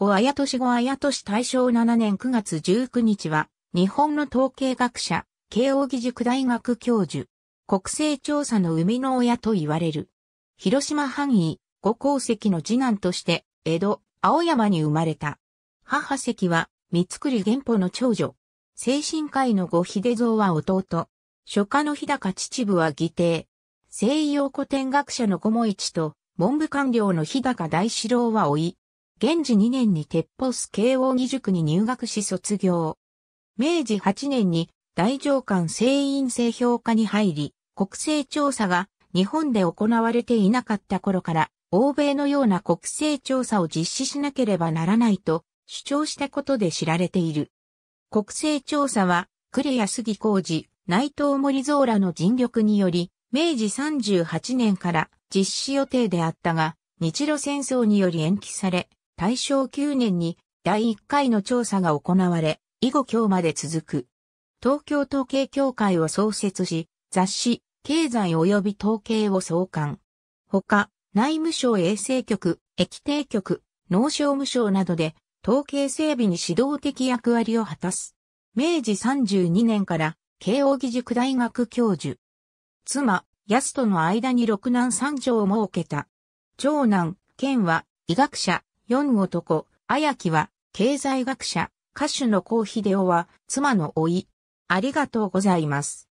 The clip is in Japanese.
後綾年後綾年大正7年9月19日は、日本の統計学者、慶應義塾大学教授、国勢調査の生みの親と言われる。広島範囲、五鉱石の次男として、江戸、青山に生まれた。母席は、三つくり元保の長女。精神科医の五秀蔵は弟。書家の日高秩父は義弟。西洋古典学者の五も一と、文部官僚の日高大志郎は老い。現時2年に鉄砲ス慶応義塾に入学し卒業。明治8年に大上官聖員制評価に入り、国勢調査が日本で行われていなかった頃から、欧米のような国勢調査を実施しなければならないと主張したことで知られている。国勢調査は、呉谷杉工事、内藤森蔵らの尽力により、明治38年から実施予定であったが、日露戦争により延期され、大正9年に第1回の調査が行われ、以後今日まで続く。東京統計協会を創設し、雑誌、経済及び統計を創刊。他、内務省衛生局、液定局、農商務省などで、統計整備に指導的役割を果たす。明治32年から、慶應義塾大学教授。妻、安との間に六男三女を設けた。長男、健は、医学者、四男、綾木は、経済学者、歌手の高秀夫は、妻の老い。ありがとうございます。